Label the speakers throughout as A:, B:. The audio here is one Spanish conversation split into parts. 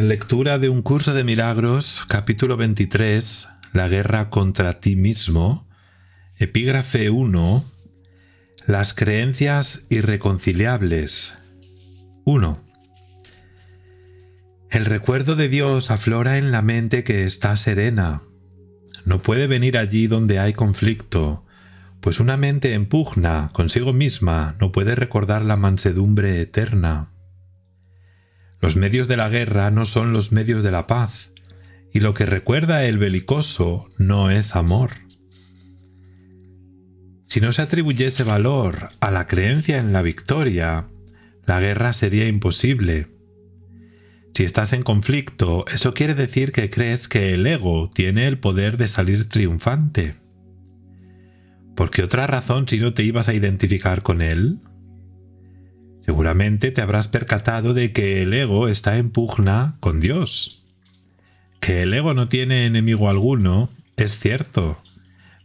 A: Lectura de un curso de milagros, capítulo 23, La guerra contra ti mismo, epígrafe 1, Las creencias irreconciliables. 1. El recuerdo de Dios aflora en la mente que está serena. No puede venir allí donde hay conflicto, pues una mente en pugna consigo misma no puede recordar la mansedumbre eterna. Los medios de la guerra no son los medios de la paz, y lo que recuerda el belicoso no es amor. Si no se atribuyese valor a la creencia en la victoria, la guerra sería imposible. Si estás en conflicto, eso quiere decir que crees que el ego tiene el poder de salir triunfante. ¿Por qué otra razón si no te ibas a identificar con él? Seguramente te habrás percatado de que el ego está en pugna con Dios. Que el ego no tiene enemigo alguno es cierto,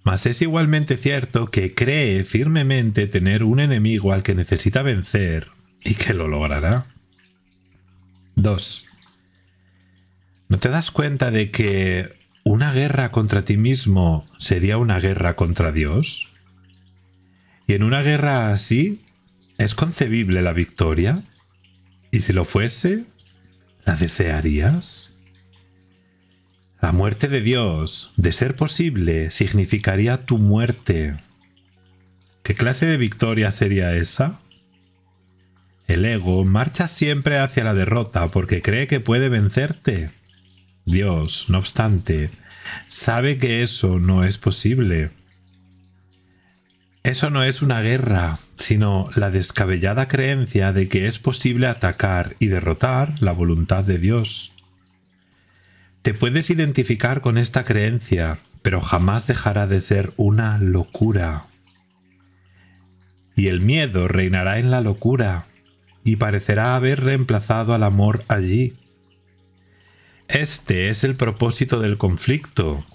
A: mas es igualmente cierto que cree firmemente tener un enemigo al que necesita vencer y que lo logrará. 2. ¿No te das cuenta de que una guerra contra ti mismo sería una guerra contra Dios? Y en una guerra así, ¿Es concebible la victoria? ¿Y si lo fuese, la desearías? La muerte de Dios, de ser posible, significaría tu muerte. ¿Qué clase de victoria sería esa? El ego marcha siempre hacia la derrota porque cree que puede vencerte. Dios, no obstante, sabe que eso no es posible. Eso no es una guerra, sino la descabellada creencia de que es posible atacar y derrotar la voluntad de Dios. Te puedes identificar con esta creencia, pero jamás dejará de ser una locura. Y el miedo reinará en la locura, y parecerá haber reemplazado al amor allí. Este es el propósito del conflicto.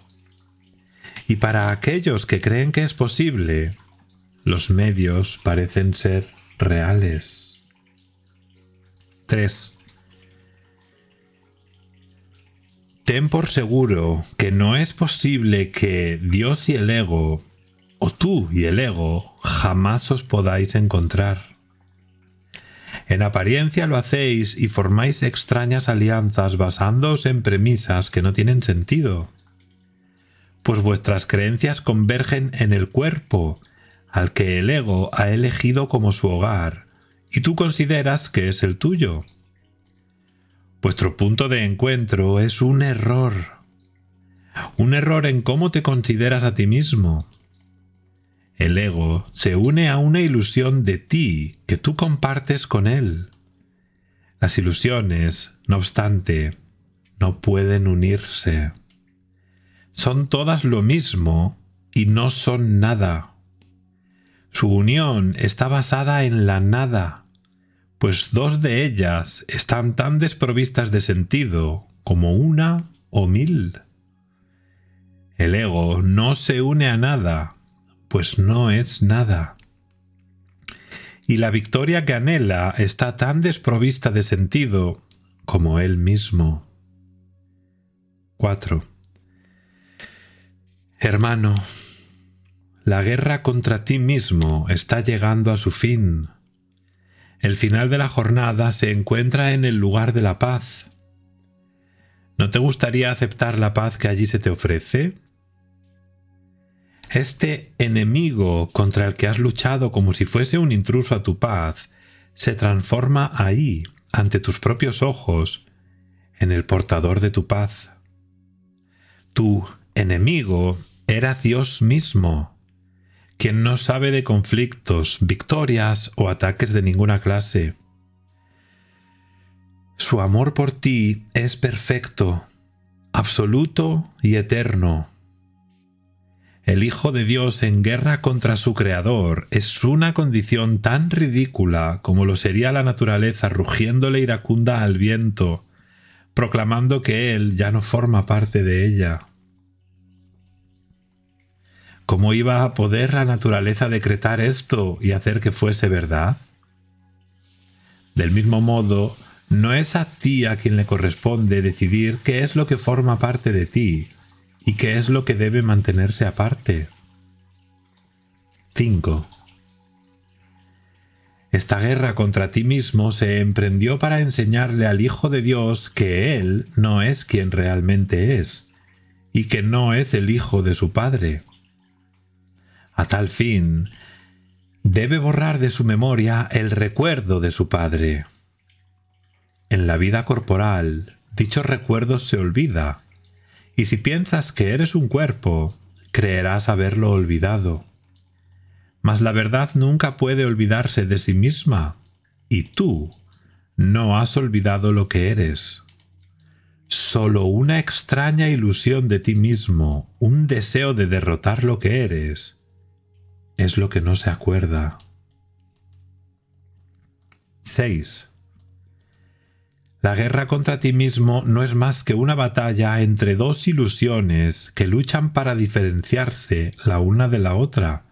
A: Y para aquellos que creen que es posible, los medios parecen ser reales. 3. Ten por seguro que no es posible que Dios y el ego, o tú y el ego, jamás os podáis encontrar. En apariencia lo hacéis y formáis extrañas alianzas basándoos en premisas que no tienen sentido. Pues vuestras creencias convergen en el cuerpo, al que el ego ha elegido como su hogar, y tú consideras que es el tuyo. Vuestro punto de encuentro es un error. Un error en cómo te consideras a ti mismo. El ego se une a una ilusión de ti que tú compartes con él. Las ilusiones, no obstante, no pueden unirse. Son todas lo mismo y no son nada. Su unión está basada en la nada, pues dos de ellas están tan desprovistas de sentido como una o mil. El ego no se une a nada, pues no es nada. Y la victoria que anhela está tan desprovista de sentido como él mismo. 4. Hermano, la guerra contra ti mismo está llegando a su fin. El final de la jornada se encuentra en el lugar de la paz. ¿No te gustaría aceptar la paz que allí se te ofrece? Este enemigo contra el que has luchado como si fuese un intruso a tu paz se transforma ahí, ante tus propios ojos, en el portador de tu paz. Tu enemigo era Dios mismo quien no sabe de conflictos, victorias o ataques de ninguna clase. Su amor por ti es perfecto, absoluto y eterno. El Hijo de Dios en guerra contra su Creador es una condición tan ridícula como lo sería la naturaleza rugiéndole iracunda al viento, proclamando que Él ya no forma parte de ella. ¿Cómo iba a poder la naturaleza decretar esto y hacer que fuese verdad? Del mismo modo, no es a ti a quien le corresponde decidir qué es lo que forma parte de ti y qué es lo que debe mantenerse aparte. 5. Esta guerra contra ti mismo se emprendió para enseñarle al Hijo de Dios que Él no es quien realmente es, y que no es el Hijo de su Padre. A tal fin, debe borrar de su memoria el recuerdo de su padre. En la vida corporal, dicho recuerdo se olvida, y si piensas que eres un cuerpo, creerás haberlo olvidado. Mas la verdad nunca puede olvidarse de sí misma, y tú no has olvidado lo que eres. Solo una extraña ilusión de ti mismo, un deseo de derrotar lo que eres, es lo que no se acuerda. 6. La guerra contra ti mismo no es más que una batalla entre dos ilusiones que luchan para diferenciarse la una de la otra,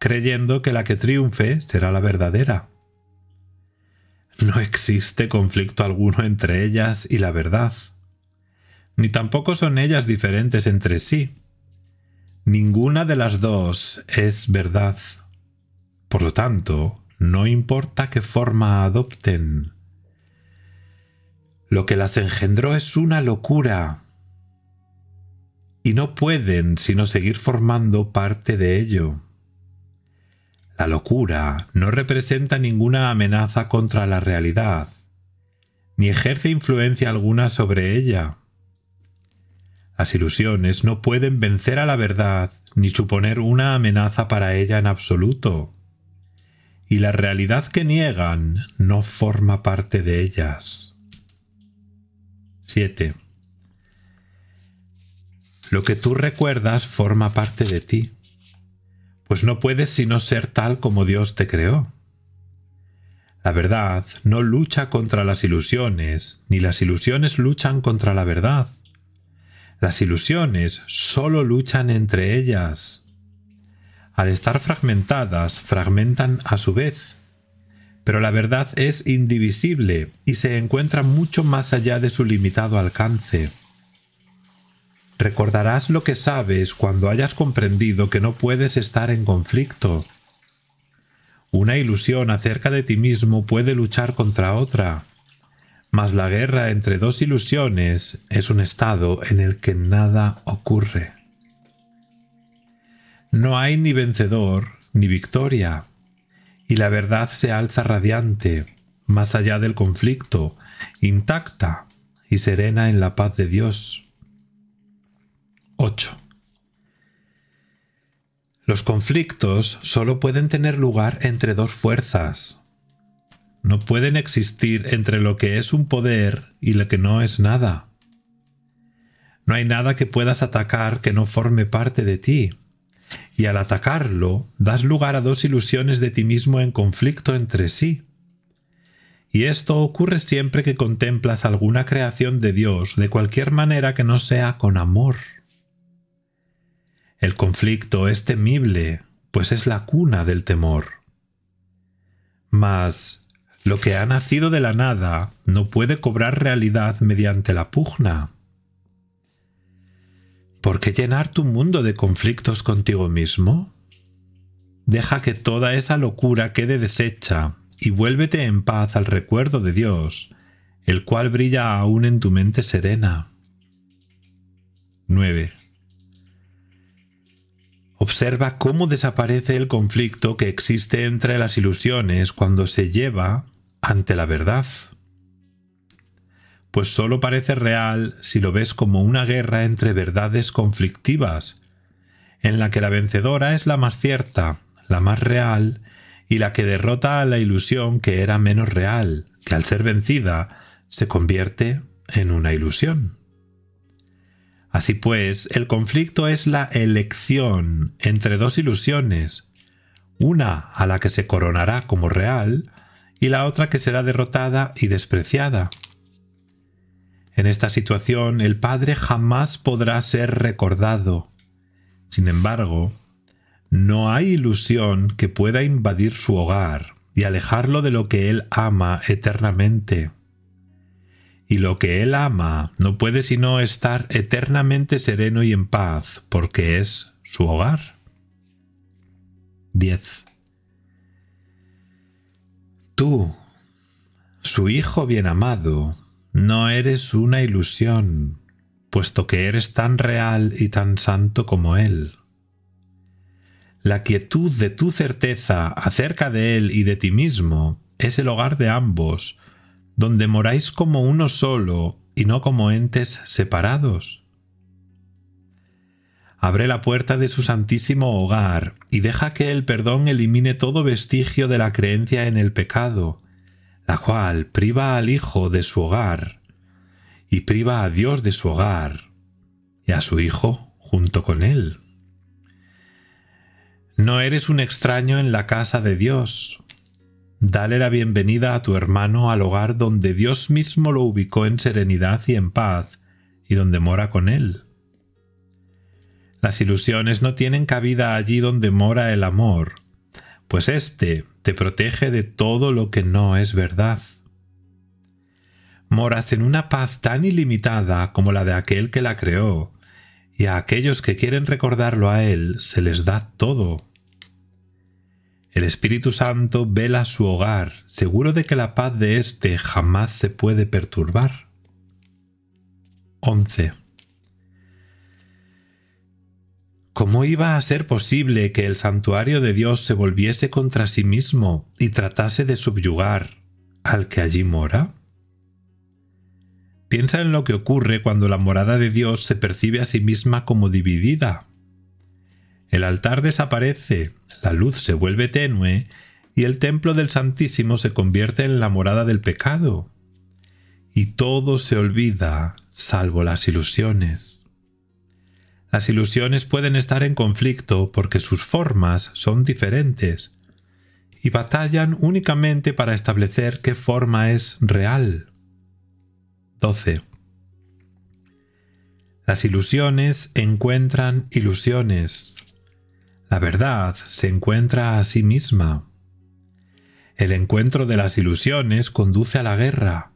A: creyendo que la que triunfe será la verdadera. No existe conflicto alguno entre ellas y la verdad. Ni tampoco son ellas diferentes entre sí, Ninguna de las dos es verdad. Por lo tanto, no importa qué forma adopten. Lo que las engendró es una locura. Y no pueden sino seguir formando parte de ello. La locura no representa ninguna amenaza contra la realidad, ni ejerce influencia alguna sobre ella. Las ilusiones no pueden vencer a la verdad ni suponer una amenaza para ella en absoluto. Y la realidad que niegan no forma parte de ellas. 7. Lo que tú recuerdas forma parte de ti, pues no puedes sino ser tal como Dios te creó. La verdad no lucha contra las ilusiones, ni las ilusiones luchan contra la verdad las ilusiones solo luchan entre ellas. Al estar fragmentadas, fragmentan a su vez. Pero la verdad es indivisible y se encuentra mucho más allá de su limitado alcance. Recordarás lo que sabes cuando hayas comprendido que no puedes estar en conflicto. Una ilusión acerca de ti mismo puede luchar contra otra, mas la guerra entre dos ilusiones es un estado en el que nada ocurre. No hay ni vencedor ni victoria, y la verdad se alza radiante, más allá del conflicto, intacta y serena en la paz de Dios. 8. Los conflictos solo pueden tener lugar entre dos fuerzas, no pueden existir entre lo que es un poder y lo que no es nada. No hay nada que puedas atacar que no forme parte de ti. Y al atacarlo, das lugar a dos ilusiones de ti mismo en conflicto entre sí. Y esto ocurre siempre que contemplas alguna creación de Dios de cualquier manera que no sea con amor. El conflicto es temible, pues es la cuna del temor. Mas lo que ha nacido de la nada no puede cobrar realidad mediante la pugna. ¿Por qué llenar tu mundo de conflictos contigo mismo? Deja que toda esa locura quede deshecha y vuélvete en paz al recuerdo de Dios, el cual brilla aún en tu mente serena. 9. Observa cómo desaparece el conflicto que existe entre las ilusiones cuando se lleva ante la verdad. Pues solo parece real si lo ves como una guerra entre verdades conflictivas, en la que la vencedora es la más cierta, la más real, y la que derrota a la ilusión que era menos real, que al ser vencida se convierte en una ilusión. Así pues, el conflicto es la elección entre dos ilusiones, una a la que se coronará como real y la otra que será derrotada y despreciada. En esta situación el Padre jamás podrá ser recordado. Sin embargo, no hay ilusión que pueda invadir su hogar y alejarlo de lo que él ama eternamente. Y lo que él ama no puede sino estar eternamente sereno y en paz, porque es su hogar. 10. Tú, su Hijo bien amado, no eres una ilusión, puesto que eres tan real y tan santo como Él. La quietud de tu certeza acerca de Él y de ti mismo es el hogar de ambos, donde moráis como uno solo y no como entes separados. Abre la puerta de su santísimo hogar y deja que el perdón elimine todo vestigio de la creencia en el pecado, la cual priva al Hijo de su hogar y priva a Dios de su hogar y a su Hijo junto con él. No eres un extraño en la casa de Dios. Dale la bienvenida a tu hermano al hogar donde Dios mismo lo ubicó en serenidad y en paz, y donde mora con él. Las ilusiones no tienen cabida allí donde mora el amor, pues éste te protege de todo lo que no es verdad. Moras en una paz tan ilimitada como la de aquel que la creó, y a aquellos que quieren recordarlo a él se les da todo. El Espíritu Santo vela su hogar, seguro de que la paz de éste jamás se puede perturbar. 11. ¿Cómo iba a ser posible que el santuario de Dios se volviese contra sí mismo y tratase de subyugar al que allí mora? Piensa en lo que ocurre cuando la morada de Dios se percibe a sí misma como dividida. El altar desaparece, la luz se vuelve tenue y el templo del Santísimo se convierte en la morada del pecado. Y todo se olvida, salvo las ilusiones. Las ilusiones pueden estar en conflicto porque sus formas son diferentes y batallan únicamente para establecer qué forma es real. 12. Las ilusiones encuentran ilusiones. La verdad se encuentra a sí misma. El encuentro de las ilusiones conduce a la guerra,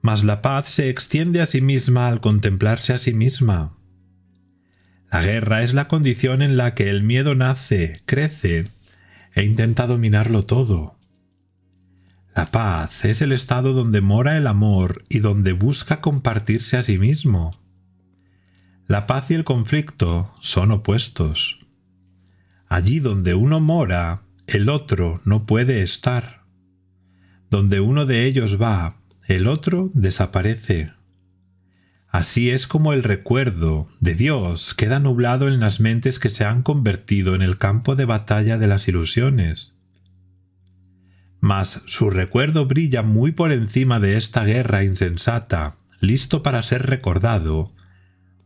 A: mas la paz se extiende a sí misma al contemplarse a sí misma. La guerra es la condición en la que el miedo nace, crece e intenta dominarlo todo. La paz es el estado donde mora el amor y donde busca compartirse a sí mismo. La paz y el conflicto son opuestos. Allí donde uno mora, el otro no puede estar. Donde uno de ellos va, el otro desaparece. Así es como el recuerdo de Dios queda nublado en las mentes que se han convertido en el campo de batalla de las ilusiones. Mas su recuerdo brilla muy por encima de esta guerra insensata, listo para ser recordado,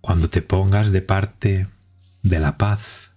A: cuando te pongas de parte de la paz.